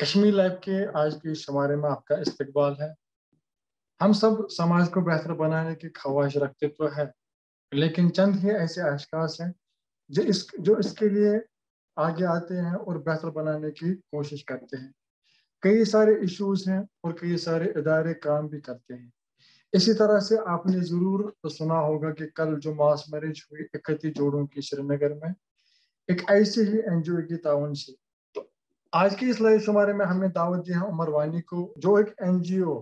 Kashmir life के आज के इस समारोह में आपका इस्तेकबाल है हम सब समाज को बेहतर बनाने की ख्वाहिश रखते तो है लेकिन चंद ही ऐसे अशकास हैं जो इस जो इसके लिए आगे आते हैं और बेहतर बनाने की कोशिश करते हैं कई सारे इश्यूज हैं और कई सारे इदारे काम भी करते हैं इसी तरह से आपने जरूर तो सुना होगा कि कल जो मास मैरिज हुई इकतीस जोड़ों की श्रीनगर में एक ऐसे ही एनजीओ की ताउन से आज की इस लाइव शुमारे में हमने दावत दी है उमर वानी को जो एक एनजीओ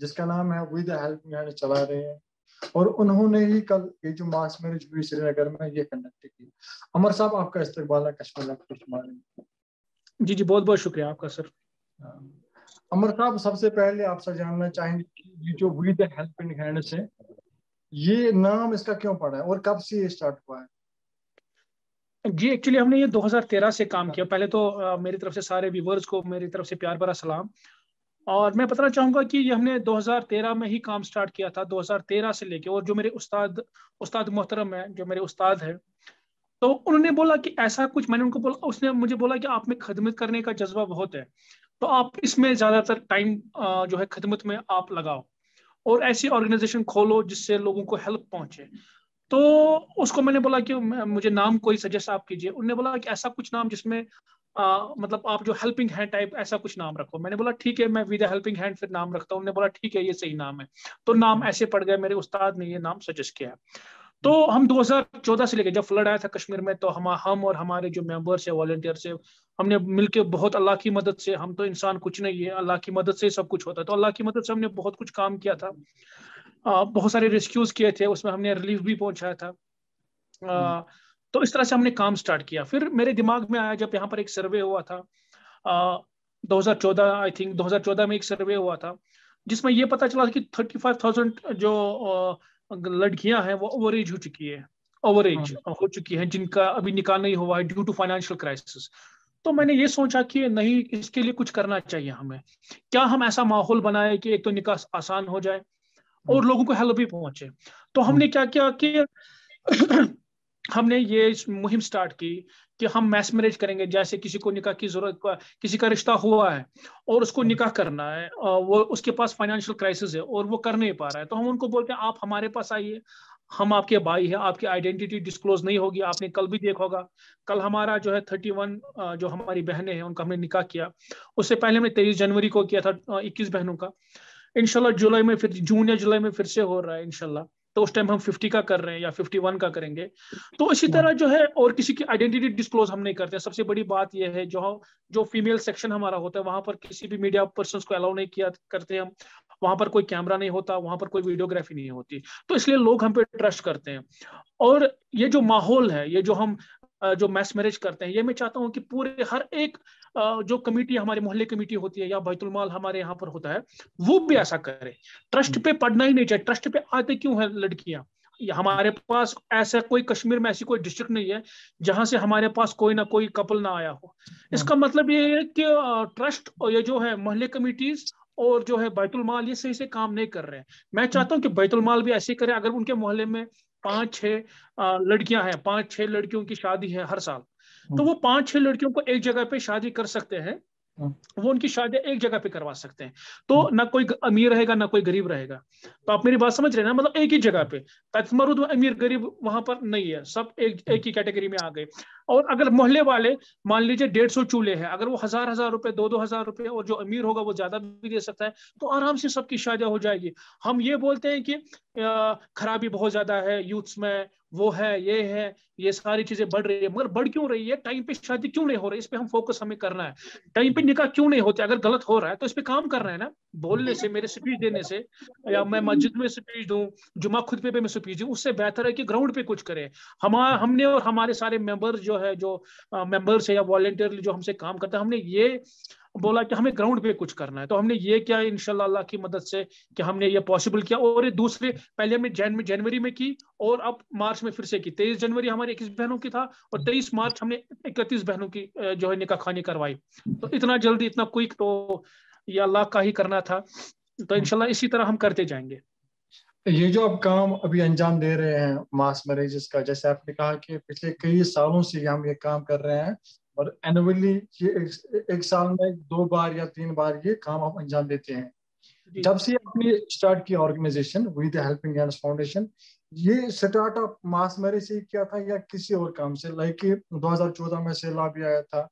जिसका नाम है विद हेल्प यानी चला रहे हैं और उन्होंने ही कल ये जो मास मैरिज हुई श्रीनगर में ये कंडक्ट की अमर साहब आपका इस्तेबाल है कश्मीर में जी जी बहुत बहुत शुक्रिया आपका सर अमर साहब सबसे पहले आपसे जानना चाहेंगे कि ये जो विद इन से ये नाम इसका क्यों पड़ा है और कब से ये स्टार्ट हुआ है जी एक्चुअली हमने ये 2013 से काम किया पहले तो आ, मेरी तरफ से सारे व्यूवर्स को मेरी तरफ से प्यार भरा सलाम और मैं बताना चाहूंगा कि ये हमने 2013 में ही काम स्टार्ट किया था 2013 से लेके और जो मेरे उस्ताद उस्ताद मोहतरम है जो मेरे उस्ताद है तो उन्होंने बोला कि ऐसा कुछ मैंने उनको बोला उसने मुझे बोला कि आप में खदमत करने का जज्बा बहुत है तो आप इसमें ज़्यादातर टाइम जो है खदमत में आप लगाओ और ऐसी ऑर्गेनाइजेशन खोलो जिससे लोगों को हेल्प पहुंचे तो उसको मैंने बोला कि मुझे नाम कोई सजेस्ट आप कीजिए उनने बोला कि ऐसा कुछ नाम जिसमें आ, मतलब आप जो हेल्पिंग हैंड टाइप ऐसा कुछ नाम रखो मैंने बोला ठीक है मैं विद हेल्पिंग हैंड फिर नाम रखता हूँ उन्होंने बोला ठीक है ये सही नाम है तो नाम हम्म। ऐसे पड़ गए मेरे उस्ताद ने ये नाम सजेस्ट किया हम्म। तो हम 2014 से लेकर जब फ्लड आया था कश्मीर में तो हम हम और हमारे जो मेंबर्स है वॉलेंटियर्स है हमने मिलकर बहुत अल्लाह की मदद से हम तो इंसान कुछ नहीं है अल्लाह की मदद से सब कुछ होता है तो अल्लाह की मदद से हमने बहुत कुछ काम किया था बहुत सारे रेस्क्यूज किए थे उसमें हमने रिलीफ भी पहुंचाया था आ, तो इस तरह से हमने काम स्टार्ट किया फिर मेरे दिमाग में आया जब यहाँ पर एक सर्वे हुआ था हजार चौदह आई थिंक चौदह में एक सर्वे हुआ था जिसमें यह पता चला कि थाउजेंड जो लड़कियां हैं वो ओवर एज हो चुकी है ओवर एज हो चुकी है जिनका अभी निकाल नहीं हुआ है ड्यू टू फाइनेंशियल क्राइसिस तो मैंने ये सोचा कि नहीं इसके लिए कुछ करना चाहिए हमें क्या हम ऐसा माहौल बनाए कि एक तो निकास आसान हो जाए और हम्म। लोगों को हेल्प भी पहुंचे तो हमने हम्म। क्या किया कि हमने ये मुहिम स्टार्ट की कि हम मैस मैरिज करेंगे जैसे किसी को निकाह की जरूरत किसी का रिश्ता हुआ है और उसको हम्म। निकाह करना है वो उसके पास फाइनेंशियल क्राइसिस है और वो कर नहीं पा रहा है तो हम उनको बोलते हैं आप हमारे पास आइए हम आपके भाई हैं आपकी आइडेंटिटी डिस्क्लोज नहीं होगी आपने कल भी देखा होगा कल हमारा जो है थर्टी वन जो हमारी बहनें हैं उनका हमने निकाह किया उससे पहले हमने तेईस जनवरी को किया था इक्कीस बहनों का इनशाला जुलाई में फिर जून या जुलाई में फिर से हो रहा है इनशाला तो उस टाइम हम 50 का कर रहे हैं या 51 का करेंगे तो इसी तरह जो है और किसी की आइडेंटिटी डिस्क्लोज हम नहीं करते सबसे बड़ी बात यह है जो जो फीमेल सेक्शन हमारा होता है वहां पर किसी भी मीडिया पर्सन को अलाउ नहीं किया करते हम वहां पर कोई कैमरा नहीं होता वहां पर कोई वीडियोग्राफी नहीं होती तो इसलिए लोग हम पे ट्रस्ट करते हैं और ये जो माहौल है ये जो हम जो मैस मैरिज करते हैं ये मैं चाहता हूँ कि पूरे हर एक जो कमेटी हमारे मोहल्ले कमेटी होती है या बैतुलमाल हमारे यहाँ पर होता है वो भी ऐसा करे ट्रस्ट हम्म। पे पढ़ना ही नहीं चाहिए ट्रस्ट पे आते क्यों है लड़कियां हमारे पास ऐसा कोई कश्मीर में ऐसी कोई डिस्ट्रिक्ट नहीं है जहां से हमारे पास कोई ना कोई कपल ना आया हो हम्म। इसका मतलब ये है कि ट्रस्ट और ये जो है मोहल्ले कमेटीज और जो है बैतुलमाल ये सही से काम नहीं कर रहे हैं मैं चाहता हूँ कि बैतुलमाल भी ऐसे करे अगर उनके मोहल्ले में पांच छह लड़कियां हैं पांच छह लड़कियों की शादी है हर साल तो हम्म। वो पांच छह लड़कियों को एक जगह पे शादी कर सकते हैं हाँ। वो उनकी शादी एक जगह पे करवा सकते हैं तो ना कोई अमीर रहेगा ना कोई गरीब रहेगा तो आप मेरी बात समझ रहे हैं ना मतलब एक ही जगह पे तत्मरुद अमीर गरीब वहां पर नहीं है सब एक एक ही कैटेगरी में आ गए और अगर मोहल्ले वाले मान लीजिए डेढ़ सौ चूल्हे हैं अगर वो हजार हजार रुपए दो दो हजार रुपए और जो अमीर होगा वो ज्यादा भी दे सकता है तो आराम से सबकी शादी हो जाएगी हम ये बोलते हैं कि खराबी बहुत ज्यादा है यूथ्स में वो है ये है ये सारी चीजें बढ़ रही है मगर बढ़ क्यों रही है टाइम पे शादी क्यों नहीं हो रही इस पे हम फोकस हमें करना है टाइम पे निकाह क्यों नहीं होते अगर गलत हो रहा है तो इस पर काम करना है ना बोलने से मेरे स्पीच देने से या मैं मस्जिद में स्पीच दूं जुमा खुद पे, पे मैं स्पीच दूँ उससे बेहतर है कि ग्राउंड पे कुछ करें हम हमने और हमारे सारे मेंबर जो है जो मेंबर्स है या वॉलेंटियरली जो हमसे काम करता है हमने ये बोला कि हमें ग्राउंड पे कुछ करना है तो हमने ये किया इनशाला अल्लाह की मदद से कि हमने ये पॉसिबल किया और ये दूसरे पहले हमने जनवरी में की और अब मार्च में फिर से की तेईस जनवरी हम हमारी इक्कीस बहनों की था और हम्म। तेईस मार्च हमने इकतीस बहनों की जो है निका खानी करवाई तो इतना जल्दी इतना क्विक तो ये अल्लाह का ही करना था तो हम्म। इनशाला इसी तरह हम करते जाएंगे ये जो आप काम अभी अंजाम दे रहे हैं मास मैरिजेस का जैसे आपने कहा कि पिछले कई सालों से हम ये काम कर रहे हैं और एनुअली ये एक, एक साल में दो बार या तीन बार ये काम आप अंजाम देते हैं जब से आपने स्टार्ट किया organisation With Helping Hands Foundation ये स्टार्ट आप मास मैरिज से किया था या किसी और काम से लाइक कि 2014 में सेला भी आया था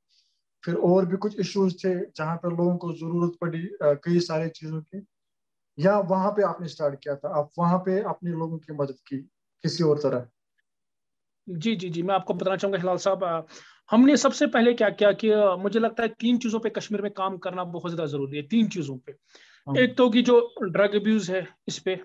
फिर और भी कुछ इश्यूज थे जहां पर लोगों को जरूरत पड़ी कई सारे चीजों की या वहां पे आपने स्टार्ट किया था आप वहां पे अपने लोगों की मदद की किसी और तरह जी जी जी मैं आपको बताना चाहूंगा हिलाल साहब हमने सबसे पहले क्या किया कि मुझे लगता है तीन चीजों पे कश्मीर में काम करना बहुत ज्यादा जरूरी है तीन चीजों पे हाँ। एक तो कि जो ड्रग अब्यूज है इस पे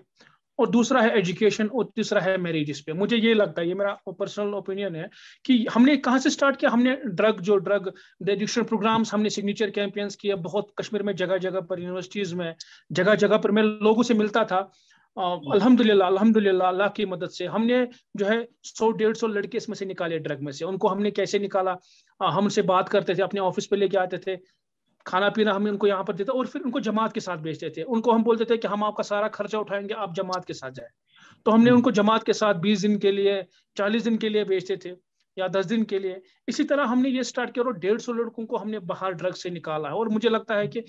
और दूसरा है एजुकेशन और तीसरा है मैरिजेस पे मुझे ये लगता है ये मेरा पर्सनल ओपिनियन है कि हमने कहाँ से स्टार्ट किया हमने ड्रग जो ड्रग एजुकेशन प्रोग्राम्स हमने सिग्नेचर कैंपेन्स किए बहुत कश्मीर में जगह जगह पर यूनिवर्सिटीज में जगह जगह पर मैं लोगों से मिलता था अल्हम्दुलिल्लाह अल्हम्दुलिल्लाह अल्लाह की मदद से हमने जो है सौ डेढ़ सौ लड़के इसमें से निकाले ड्रग में से उनको हमने कैसे निकाला हमसे बात करते थे अपने ऑफिस पे लेके आते थे खाना पीना हम उनको यहाँ पर देते और फिर उनको जमात के साथ भेजते थे उनको हम बोलते थे कि हम आपका सारा खर्चा उठाएंगे आप जमात के साथ जाए तो हमने उनको जमात के साथ बीस दिन के लिए चालीस दिन के लिए भेजते थे या दस दिन के लिए इसी तरह हमने ये स्टार्ट किया और डेढ़ सौ लड़कों को हमने बाहर ड्रग से निकाला है और मुझे लगता है कि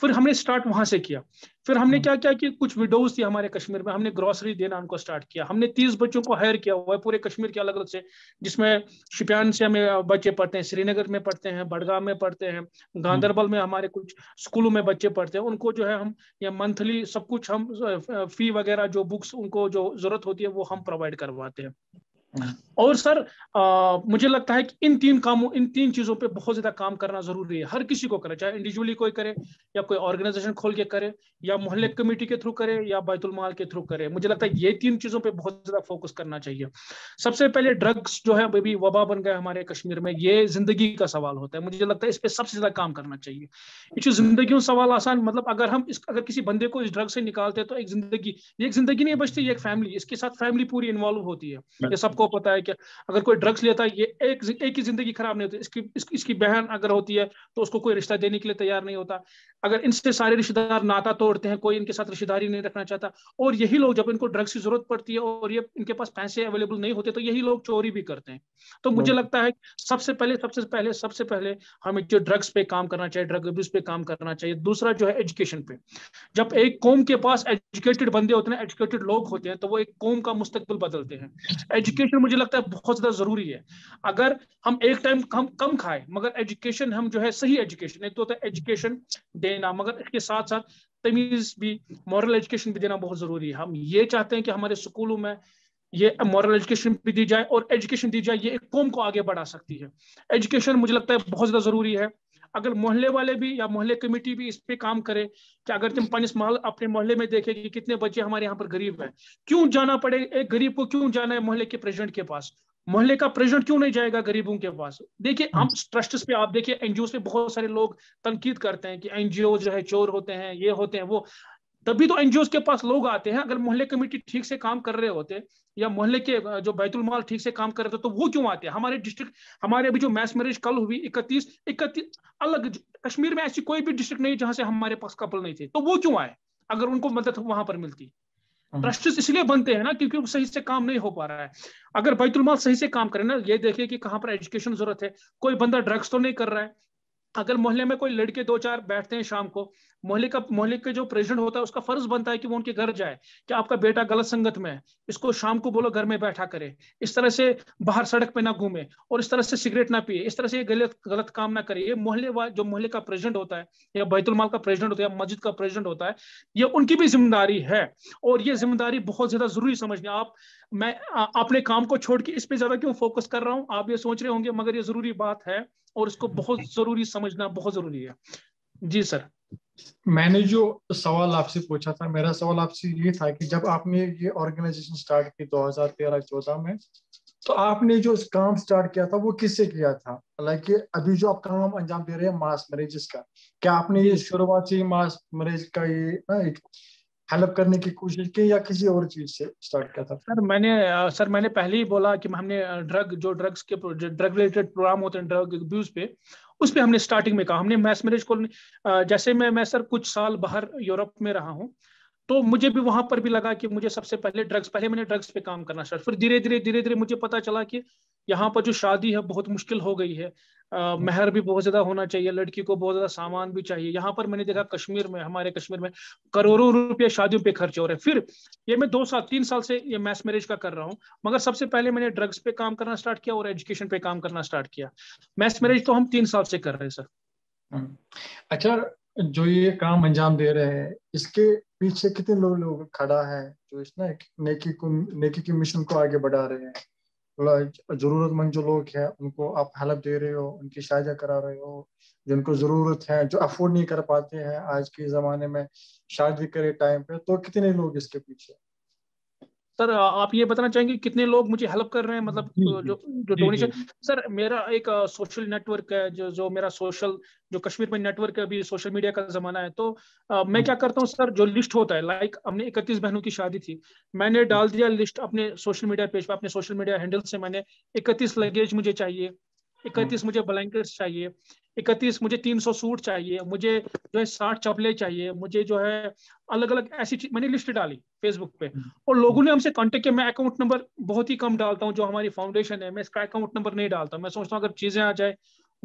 फिर हमने स्टार्ट वहां से किया फिर हमने हम्म। क्या किया कि कुछ विडोज थी हमारे कश्मीर में हमने ग्रॉसरी देना उनको स्टार्ट किया हमने तीस बच्चों को हायर किया हुआ है पूरे कश्मीर के अलग अलग से जिसमें शिपियान से हमें बच्चे पढ़ते हैं श्रीनगर में पढ़ते हैं बड़गाम में पढ़ते हैं गांधरबल हम्म। में हमारे कुछ स्कूलों में बच्चे पढ़ते हैं उनको जो है हम या मंथली सब कुछ हम फी वगैरह जो बुक्स उनको जो जरूरत होती है वो हम प्रोवाइड करवाते हैं और सर आ, मुझे लगता है कि इन तीन कामों इन तीन चीजों पे बहुत ज्यादा काम करना जरूरी है हर किसी को करे चाहे इंडिविजुअली कोई करे या कोई ऑर्गेनाइजेशन खोल के करे या मोहल्ले कमेटी के थ्रू करे या बैतुल माल के थ्रू करे मुझे लगता है ये तीन चीजों पे बहुत ज्यादा फोकस करना चाहिए सबसे पहले ड्रग्स जो है अभी वबा बन गए हमारे कश्मीर में ये जिंदगी का सवाल होता है मुझे लगता है इस पर सबसे ज्यादा काम करना चाहिए इस जिंदगी सवाल आसान मतलब अगर हम इस अगर किसी बंदे को इस ड्रग से निकालते तो एक जिंदगी एक जिंदगी नहीं बचती एक फैमिली इसके साथ फैमिली पूरी इन्वॉल्व होती है ये सब सबको पता है कि अगर कोई ड्रग्स लेता है ये एक एक ही जिंदगी खराब नहीं होती इसकी इस, इसकी बहन अगर होती है तो उसको कोई रिश्ता देने के लिए तैयार नहीं होता अगर इनसे सारे रिश्तेदार नाता तोड़ते हैं कोई इनके साथ रिश्तेदारी नहीं रखना चाहता और यही लोग जब इनको ड्रग्स की जरूरत पड़ती है और ये इनके पास पैसे अवेलेबल नहीं होते तो यही लोग चोरी भी करते हैं तो मुझे हाँ। लगता है सबसे पहले सबसे पहले सबसे पहले हमें जो ड्रग्स पे काम करना चाहिए ड्रग अब्यूज पे काम करना चाहिए दूसरा जो है एजुकेशन पे जब एक कौम के पास एजुकेटेड बंदे होते हैं एजुकेटेड लोग होते हैं तो वो एक कौम का मुस्तकबिल बदलते हैं एजुकेशन हाँ। एजुकेशन मुझे लगता है बहुत ज्यादा जरूरी है अगर हम एक टाइम हम कम खाएं मगर एजुकेशन हम जो है सही एजुकेशन एक तो होता है एजुकेशन देना मगर इसके साथ साथ तमीज भी मॉरल एजुकेशन भी देना बहुत जरूरी है हम ये चाहते हैं कि हमारे स्कूलों में ये मॉरल एजुकेशन भी दी जाए और एजुकेशन दी जाए ये एक कौम को आगे बढ़ा सकती है एजुकेशन मुझे लगता है बहुत ज्यादा जरूरी है अगर मोहल्ले वाले भी या मोहल्ले कमेटी भी इस पे काम करे कि अगर तुम पंच महल अपने मोहल्ले में देखे कि कितने बच्चे हमारे यहाँ पर गरीब हैं क्यों जाना पड़े एक गरीब को क्यों जाना है मोहल्ले के प्रेसिडेंट के पास मोहल्ले का प्रेसिडेंट क्यों नहीं जाएगा गरीबों के पास देखिए हाँ हम ट्रस्ट पे आप देखिए एनजीओ पे बहुत सारे लोग तनकीद करते हैं कि एनजीओ जो है चोर होते हैं ये होते हैं वो तभी तो एनजीओ के पास लोग आते हैं अगर मोहल्ले कमेटी ठीक से काम कर रहे होते या मोहल्ले के जो बैतुल माल ठीक से काम कर रहे थे तो वो क्यों आते हैं हमारे डिस्ट्रिक्ट हमारे अभी जो मैस मैरिज कल हुई इकतीस इकतीस अलग कश्मीर में ऐसी कोई भी डिस्ट्रिक्ट नहीं जहां से हमारे पास कपल नहीं थे तो वो क्यों आए अगर उनको मदद वहां पर मिलती ट्रस्ट हाँ। इसलिए बनते हैं ना क्योंकि सही से काम नहीं हो पा रहा है अगर बैतुलमाल सही से काम करे ना ये देखिए कि कहाँ पर एजुकेशन जरूरत है कोई बंदा ड्रग्स तो नहीं कर रहा है अगर मोहल्ले में कोई लड़के दो चार बैठते हैं शाम को मोहल्ले का मोहल्ले के जो प्रेसिडेंट होता है उसका फर्ज बनता है कि वो उनके घर जाए कि आपका बेटा गलत संगत में है इसको शाम को बोलो घर में बैठा करे इस तरह से बाहर सड़क पे ना घूमे और इस तरह से सिगरेट ना पिए इस तरह से ये गलत गलत काम ना करे ये मोहल्ले जो मोहल्ले का प्रेसिडेंट होता है या बैतुलमाल का प्रेसिडेंट होता है या मस्जिद का प्रेसिडेंट होता है ये उनकी भी जिम्मेदारी है और ये जिम्मेदारी बहुत ज्यादा जरूरी समझनी आप मैं अपने काम को छोड़ के इस पर ज्यादा क्यों फोकस कर रहा हूँ आप ये सोच रहे होंगे मगर ये जरूरी बात है और इसको बहुत जरूरी समझना बहुत जरूरी है जी सर मैंने जो सवाल आपसे पूछा था मेरा सवाल आपसे ये था कि जब आपने ये ऑर्गेनाइजेशन स्टार्ट की 2013-14 में तो आपने जो काम स्टार्ट किया था वो किससे किया था कि अभी जो आप काम अंजाम दे रहे हैं मास मैरिजेस का क्या आपने ये शुरुआत से मास मैरिज का ये हेल्प करने की कोशिश की या किसी और चीज से स्टार्ट किया था सर मैंने सर मैंने पहले ही बोला कि हमने ड्रग जो ड्रग्स के ड्रग रिलेटेड प्रोग्राम होते हैं ड्रग पे उस पर हमने स्टार्टिंग में कहा हमने मैस मैरिज को जैसे मैं मैं सर कुछ साल बाहर यूरोप में रहा हूँ तो मुझे भी वहां पर भी लगा कि मुझे सबसे पहले ड्रग्स पहले मैंने ड्रग्स पे काम करना स्टार्ट फिर धीरे धीरे धीरे धीरे मुझे पता चला कि यहाँ पर जो शादी है बहुत मुश्किल हो गई है मेहर भी बहुत ज्यादा होना चाहिए लड़की को बहुत ज्यादा सामान भी चाहिए यहाँ पर मैंने देखा कश्मीर में हमारे कश्मीर में करोड़ों रुपये शादियों पे खर्च हो रहे हैं फिर ये मैं दो साल तीन साल से ये मैस मैरिज का कर रहा हूँ मगर सबसे पहले मैंने ड्रग्स पे काम करना स्टार्ट किया और एजुकेशन पे काम करना स्टार्ट किया मैस मैरिज तो हम तीन साल से कर रहे हैं सर हम्म। अच्छा जो ये काम अंजाम दे रहे हैं इसके पीछे कितने लोग लोग खड़ा है जो इस ना नेकी को नेकी के मिशन को आगे बढ़ा रहे हैं जरूरतमंद जो लोग हैं उनको आप हेल्प दे रहे हो उनकी सहायता करा रहे हो जिनको जरूरत है जो अफोर्ड नहीं कर पाते हैं आज के जमाने में शादी करे टाइम पे तो कितने लोग इसके पीछे सर आप ये बताना चाहेंगे कितने लोग मुझे हेल्प कर रहे हैं मतलब जो जो डोनेशन सर मेरा एक सोशल नेटवर्क है जो जो मेरा सोशल जो कश्मीर में नेटवर्क है अभी सोशल मीडिया का जमाना है तो आ, मैं क्या करता हूँ सर जो लिस्ट होता है लाइक हमने इकतीस बहनों की शादी थी मैंने डाल दिया लिस्ट अपने सोशल मीडिया पेज पर अपने सोशल मीडिया हैंडल से मैंने इकतीस लगेज मुझे चाहिए इकतीस हाँ। मुझे ब्लैंकेट चाहिए इकतीस मुझे तीन सौ सूट चाहिए मुझे जो है साठ चपले चाहिए मुझे जो है अलग अलग ऐसी मैंने लिस्ट डाली फेसबुक पे हम्म। और लोगों ने हमसे कांटेक्ट किया मैं अकाउंट नंबर बहुत ही कम डालता हूँ जो हमारी फाउंडेशन है मैं इसका अकाउंट नंबर नहीं डालता मैं सोचता हूँ अगर चीज़ें आ जाए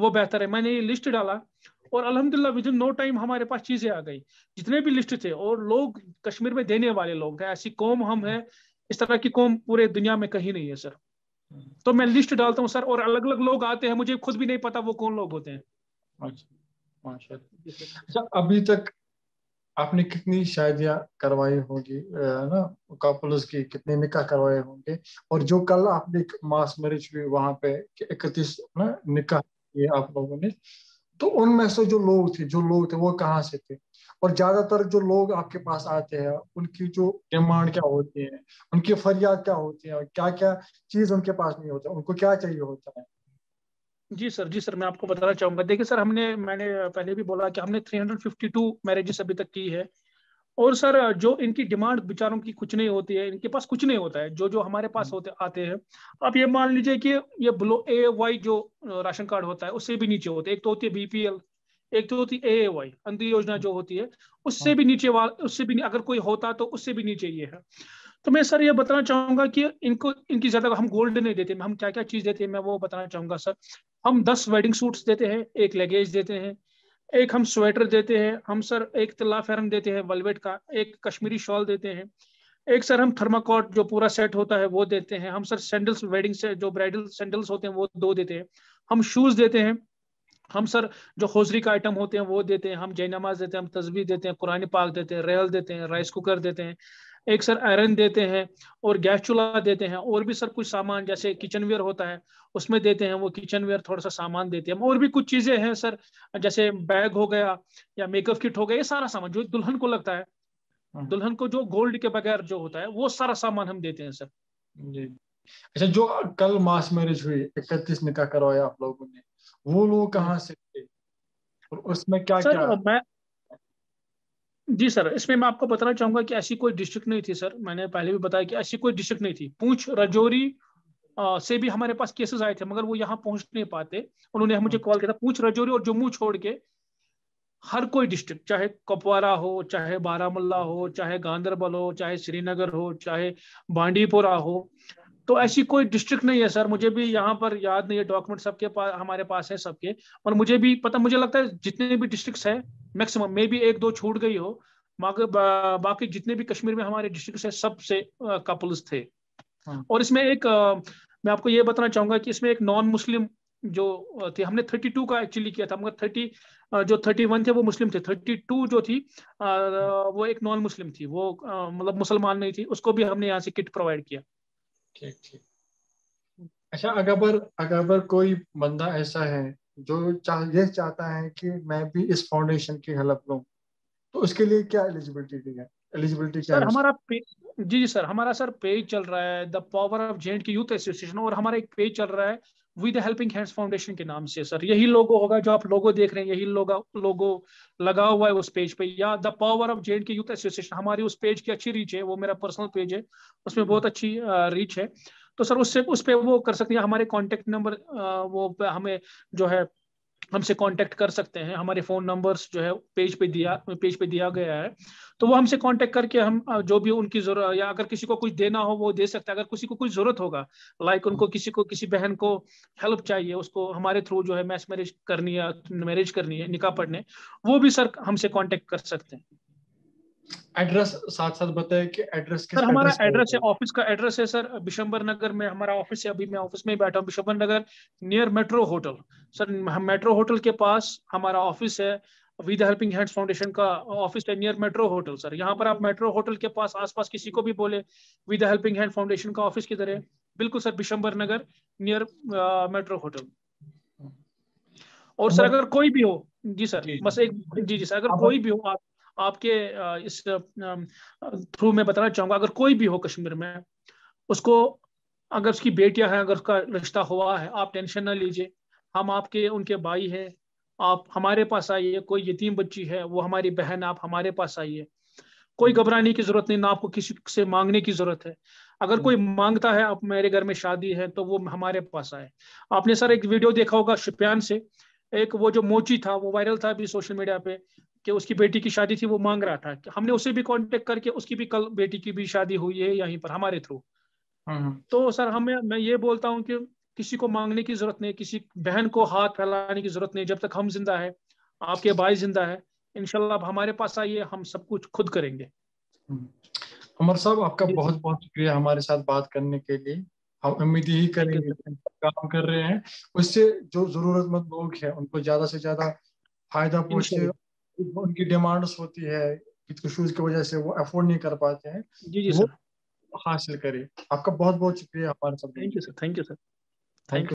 वो बेहतर है मैंने ये लिस्ट डाला और अलहमदिल्ला विद इन नो टाइम हमारे पास चीज़ें आ गई जितने भी लिस्ट थे और लोग कश्मीर में देने वाले लोग हैं ऐसी कौम हम है इस तरह की कौम पूरे दुनिया में कहीं नहीं है सर हम्म। तो मैं लिस्ट डालता हूँ सर और अलग अलग लोग आते हैं मुझे खुद भी नहीं पता वो कौन लोग होते हैं अच्छा अभी तक आपने कितनी शादियां करवाई होगी ना कपल्स की कितने निकाह करवाए होंगे और जो कल आपने मास मैरिज भी वहां पे इकतीस ना निकाह किए आप लोगों ने तो उनमें से जो लोग थे जो लोग थे वो कहाँ से थे और ज्यादातर जो लोग आपके पास आते हैं उनकी जो डिमांड क्या होती है उनकी फरियाद क्या होती है क्या क्या चीज उनके पास नहीं होता उनको क्या चाहिए होता है जी सर जी सर मैं आपको बताना चाहूंगा देखिए सर हमने मैंने पहले भी बोला कि हमने 352 मैरिजेस अभी तक की है और सर जो इनकी डिमांड बेचारों की कुछ नहीं होती है इनके पास कुछ नहीं होता है जो जो हमारे पास हम्म। होते आते हैं आप ये मान लीजिए कि ये ब्लो ए वाई जो राशन कार्ड होता है उससे भी नीचे होते एक तो होती है बीपीएल एक तो होती है ए वाई अंतिम योजना जो होती है उससे हाँ। भी नीचे उससे भी अगर कोई होता तो उससे भी नीचे ये है तो मैं सर ये बताना चाहूंगा कि इनको इनकी ज्यादा हम गोल्ड नहीं देते हम क्या क्या चीज देते हैं मैं वो बताना चाहूंगा सर हम दस वेडिंग सूट्स देते हैं एक लगेज देते हैं एक हम स्वेटर देते हैं हम सर एक तला फेरन देते हैं वलवेट का एक कश्मीरी शॉल देते हैं एक सर हम थर्माकॉट जो पूरा सेट होता है वो देते हैं हम सर सैंडल्स वेडिंग से जो ब्राइडल सैंडल्स होते हैं वो दो देते हैं हम शूज देते हैं हम सर जो हौजरी का आइटम होते हैं वो देते हैं हम जय नमाज देते हैं हम तस्वीर देते हैं कुरानी पाक देते हैं रेल देते हैं राइस कुकर देते हैं एक सर आयरन देते हैं और गैस चूल्हा देते हैं और भी सर कुछ सामान जैसे किचनवेयर होता है उसमें देते हैं वो किचनवेयर थोड़ा सा सामान देते हैं और भी कुछ चीजें हैं सर जैसे बैग हो गया या मेकअप किट हो गया ये सारा सामान जो दुल्हन को लगता है हाँ। दुल्हन को जो गोल्ड के बगैर जो होता है वो सारा सामान हम देते हैं सर जी अच्छा जो कल मास मैरिज हुई इकतीस निकाह करवाया आप लोगों ने वो लोग कहाँ से थे और उसमें क्या सर, क्या मैं जी सर इसमें मैं आपको बताना चाहूंगा कि ऐसी कोई डिस्ट्रिक्ट नहीं थी सर मैंने पहले भी बताया कि ऐसी कोई डिस्ट्रिक्ट नहीं थी पूछ रजौरी से भी हमारे पास केसेस आए थे मगर वो यहाँ पहुंच नहीं पाते उन्होंने मुझे कॉल किया था पूछ रजौरी और जम्मू छोड़ के हर कोई डिस्ट्रिक्ट चाहे कपवारा हो चाहे बारामूला हो चाहे गांधरबल हो चाहे श्रीनगर हो चाहे बांडीपुरा हो तो ऐसी कोई डिस्ट्रिक्ट नहीं है सर मुझे भी यहाँ पर याद नहीं है डॉक्यूमेंट सबके पास हमारे पास है सबके और मुझे भी पता मुझे लगता है जितने भी डिस्ट्रिक्ट हैं मैक्सिमम मे भी एक दो छूट गई हो मगर बा, बाकी जितने भी कश्मीर में हमारे डिस्ट्रिक्ट है सबसे कपल्स थे हाँ. और इसमें एक आ, मैं आपको ये बताना चाहूंगा कि इसमें एक नॉन मुस्लिम जो थे हमने 32 का एक्चुअली किया था हमका 30 जो 31 थे वो मुस्लिम थे 32 जो थी वो एक नॉन मुस्लिम थी वो मतलब मुसलमान नहीं थी उसको भी हमने यहाँ से किट प्रोवाइड किया ठीक ठीक अच्छा अगर अगर कोई बंदा ऐसा है जो चाह यह चाहता है कि मैं भी इस फाउंडेशन की हेल्प लूँ तो उसके लिए क्या एलिजिबिलिटी है एलिजिबिलिटी क्या सर हमारा पे, जी जी सर हमारा सर पेज चल रहा है द पावर ऑफ जे के यूथ एसोसिएशन और हमारा एक पेज चल रहा है विद हेल्पिंग हैंड्स फाउंडेशन के नाम से सर यही लोगो होगा जो आप लोगो देख रहे हैं यही लोगो लोगो लगा हुआ है उस पेज पे या द पावर ऑफ जे के यूथ एसोसिएशन हमारी उस पेज की अच्छी रीच है वो मेरा पर्सनल पेज है उसमें बहुत अच्छी रीच है तो सर उससे उस पर वो कर सकते हैं हमारे कॉन्टेक्ट नंबर वो हमें जो है हमसे कांटेक्ट कर सकते हैं हमारे फ़ोन नंबर्स जो है पेज पे दिया पेज पे दिया गया है तो वो हमसे कांटेक्ट करके हम जो भी उनकी जरूरत या अगर किसी को कुछ देना हो वो दे सकते हैं अगर किसी को कुछ ज़रूरत होगा लाइक उनको किसी को किसी बहन को हेल्प चाहिए उसको हमारे थ्रू जो है मैच मैरिज करनी है मैरिज करनी है निकाह पढ़ने वो भी सर हमसे कॉन्टेक्ट कर सकते हैं एड्रेस साथ साथ बताए कि एड्रेस सर हमारा एड्रेस है ऑफिस का एड्रेस है सर बिशंबर नगर में हमारा ऑफिस है अभी मैं ऑफिस में ही बैठा हूँ Bishambar Nagar near metro hotel sir metro hotel के पास हमारा ऑफिस है विद हेल्पिंग हैंड्स फाउंडेशन का ऑफिस है नियर मेट्रो होटल सर यहाँ पर आप मेट्रो होटल के पास आसपास किसी को भी बोले विद हेल्पिंग हैंड फाउंडेशन का ऑफिस किधर है बिल्कुल sir Bishambar Nagar near metro hotel और सर अगर कोई भी हो जी सर बस एक जी जी सर अगर कोई भी हो आप आपके इस थ्रू में बताना चाहूंगा अगर कोई भी हो कश्मीर में उसको अगर उसकी बेटियां हैं अगर उसका रिश्ता हुआ है आप टेंशन ना लीजिए हम आपके उनके भाई हैं आप हमारे पास आइए कोई यतीम बच्ची है वो हमारी बहन आप हमारे पास आइए कोई हम्म। घबराने की जरूरत नहीं ना आपको किसी से मांगने की जरूरत है अगर हम्म। कोई मांगता है आप मेरे घर में शादी है तो वो हमारे पास आए आपने सर एक वीडियो देखा होगा शुपियान से एक वो जो मोची था वो वायरल था अभी सोशल मीडिया पे कि उसकी बेटी की शादी थी वो मांग रहा था हमने उसे भी कांटेक्ट करके उसकी भी कल बेटी की भी शादी हुई है यहीं पर हमारे थ्रू हाँ, हाँ। तो सर हमें मैं ये बोलता हूँ कि किसी को मांगने की जरूरत नहीं किसी बहन को हाथ फैलाने की जरूरत नहीं जब तक हम जिंदा है आपके भाई जिंदा है इनशाला आप हमारे पास आइए हम सब कुछ खुद करेंगे हम्म। अमर साहब आपका बहुत बहुत शुक्रिया हमारे साथ बात करने के लिए हम उम्मीद यही करेंगे काम कर रहे हैं उससे जो जरूरतमंद लोग हैं उनको ज्यादा से ज्यादा फायदा पहुंचे उनकी डिमांड्स होती है इश्यूज की वजह से वो अफोर्ड नहीं कर पाते हैं जी जी सर हासिल करें आपका बहुत बहुत शुक्रिया हमारे साथ thank you sir thank you sir thank you